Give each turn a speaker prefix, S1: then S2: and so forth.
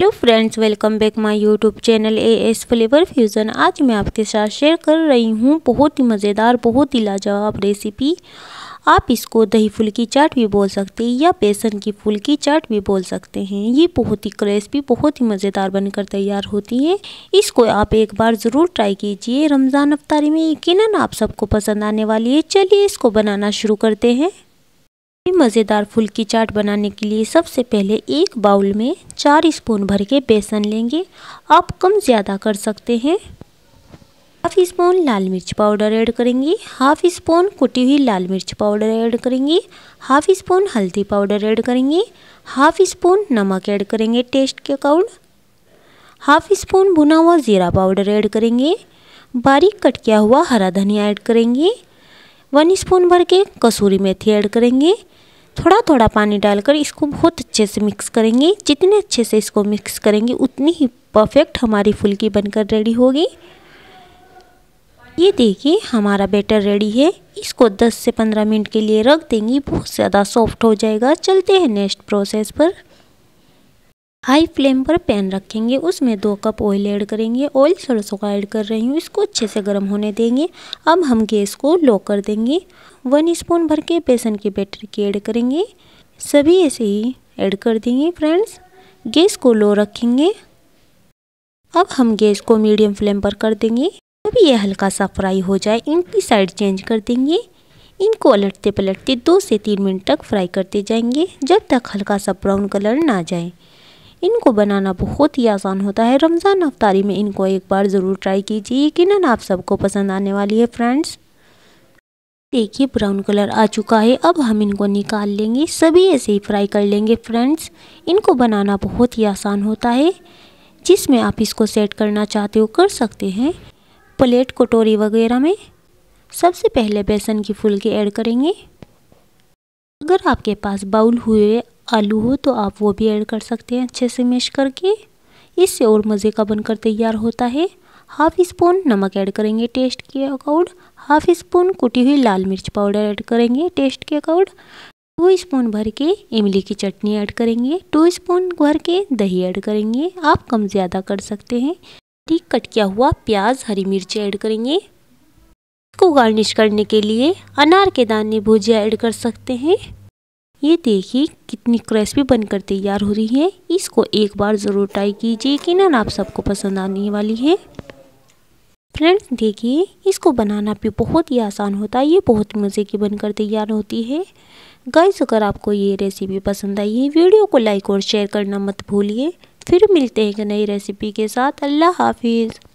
S1: hello friends welcome back my YouTube channel A S flavour fusion आज मैं आपके साथ शेयर कर रही हूँ बहुत ही मज़ेदार बहुत ही लाजवाब रेसिपी आप इसको दही फुल्की चाट भी बोल सकते हैं या बेसन की फुल्की चाट भी बोल सकते हैं ये बहुत ही क्रेस्पी बहुत ही मज़ेदार बनकर तैयार होती है इसको आप एक बार ज़रूर ट्राई कीजिए रमज़ान अफ्तारी में यकीन आप सबको पसंद आने वाली है चलिए इसको बनाना शुरू करते हैं मज़ेदार फुल्की चाट बनाने के लिए सबसे पहले एक बाउल में चार स्पून भर के बेसन लेंगे आप कम ज़्यादा कर सकते हैं हाफ स्पून लाल मिर्च पाउडर ऐड करेंगे हाफ स्पून कुटी हुई लाल मिर्च पाउडर ऐड करेंगे हाफ स्पून हल्दी पाउडर ऐड करेंगे हाफ स्पून नमक ऐड करेंगे टेस्ट के अकाउंट हाफ स्पून भुना हुआ ज़ीरा पाउडर ऐड करेंगे बारीक कट किया हुआ हरा धनिया ऐड करेंगे वन स्पून भर के कसूरी मेथी ऐड करेंगे थोड़ा थोड़ा पानी डालकर इसको बहुत अच्छे से मिक्स करेंगे जितने अच्छे से इसको मिक्स करेंगे उतनी ही परफेक्ट हमारी फुल्की बनकर रेडी होगी ये देखिए हमारा बैटर रेडी है इसको 10 से 15 मिनट के लिए रख देंगे बहुत ज़्यादा सॉफ्ट हो जाएगा चलते हैं नेक्स्ट प्रोसेस पर हाई फ्लेम पर पैन रखेंगे उसमें दो कप ऑयल ऐड करेंगे ऑयल सरसों का ऐड कर रही हूँ इसको अच्छे से गर्म होने देंगे अब हम गैस को लो कर देंगे वन स्पून भर के बेसन की बैटर की ऐड करेंगे सभी ऐसे ही ऐड कर देंगे फ्रेंड्स गैस को लो रखेंगे अब हम गैस को मीडियम फ्लेम पर कर देंगे अब ये हल्का सा फ्राई हो जाए इनकी साइड चेंज कर देंगे इनको अलटते पलटते दो से तीन मिनट तक फ्राई करते जाएंगे जब तक हल्का सा ब्राउन कलर ना जाए इनको बनाना बहुत ही आसान होता है रमज़ान अफ्तारी में इनको एक बार ज़रूर ट्राई कीजिए यकीन आप सबको पसंद आने वाली है फ्रेंड्स देखिए ब्राउन कलर आ चुका है अब हम इनको निकाल लेंगे सभी ऐसे ही फ्राई कर लेंगे फ्रेंड्स इनको बनाना बहुत ही आसान होता है जिसमें आप इसको सेट करना चाहते हो कर सकते हैं प्लेट कटोरी वगैरह में सबसे पहले बेसन की फुलकी ऐड करेंगे अगर आपके पास बाउल हुए आलू हो तो आप वो भी ऐड कर सकते हैं अच्छे से मिश करके इससे और मज़े का बनकर तैयार होता है हाफ स्पून नमक ऐड करेंगे टेस्ट के अकाउड हाफ स्पून कुटी हुई लाल मिर्च पाउडर ऐड करेंगे टेस्ट के अकाउड टू स्पून भर के इमली की चटनी ऐड करेंगे टू स्पून भर के दही ऐड करेंगे आप कम ज़्यादा कर सकते हैं ठीक कट किया हुआ प्याज हरी मिर्च ऐड करेंगे इसको गार्निश करने के लिए अनार के दाने भुजिया ऐड कर सकते हैं ये देखिए कितनी क्रिस्पी बनकर तैयार हो रही है इसको एक बार ज़रूर ट्राई कीजिए कि ना आप सबको पसंद आने वाली है फ्रेंड्स देखिए इसको बनाना भी बहुत ही आसान होता है ये बहुत मज़े की बनकर तैयार होती है गाइस अगर आपको ये रेसिपी पसंद आई है वीडियो को लाइक और शेयर करना मत भूलिए फिर मिलते हैं एक नई रेसिपी के साथ अल्लाह हाफिज़